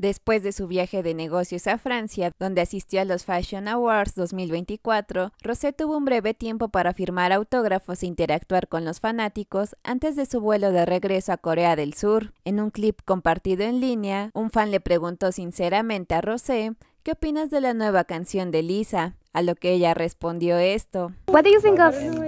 Después de su viaje de negocios a Francia, donde asistió a los Fashion Awards 2024, Rosé tuvo un breve tiempo para firmar autógrafos e interactuar con los fanáticos antes de su vuelo de regreso a Corea del Sur. En un clip compartido en línea, un fan le preguntó sinceramente a Rosé, ¿qué opinas de la nueva canción de Lisa? A lo que ella respondió esto. Oh, I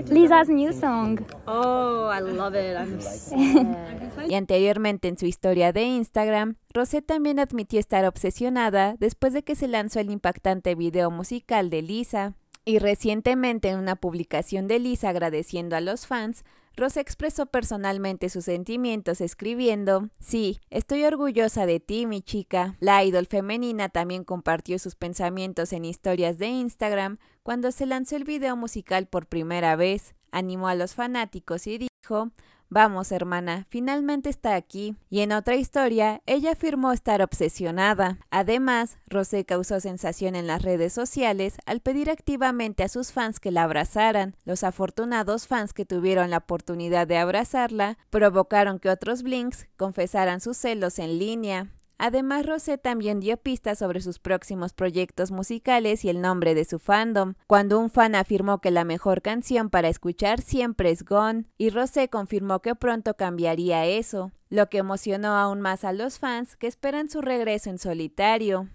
love it. y anteriormente en su historia de Instagram, Rosé también admitió estar obsesionada después de que se lanzó el impactante video musical de Lisa. Y recientemente en una publicación de Lisa agradeciendo a los fans, Rosa expresó personalmente sus sentimientos escribiendo, Sí, estoy orgullosa de ti, mi chica. La idol femenina también compartió sus pensamientos en historias de Instagram cuando se lanzó el video musical por primera vez, animó a los fanáticos y dijo, Vamos, hermana, finalmente está aquí. Y en otra historia, ella afirmó estar obsesionada. Además, Rosé causó sensación en las redes sociales al pedir activamente a sus fans que la abrazaran. Los afortunados fans que tuvieron la oportunidad de abrazarla provocaron que otros Blinks confesaran sus celos en línea. Además, Rosé también dio pistas sobre sus próximos proyectos musicales y el nombre de su fandom, cuando un fan afirmó que la mejor canción para escuchar siempre es Gone, y Rosé confirmó que pronto cambiaría eso, lo que emocionó aún más a los fans que esperan su regreso en solitario.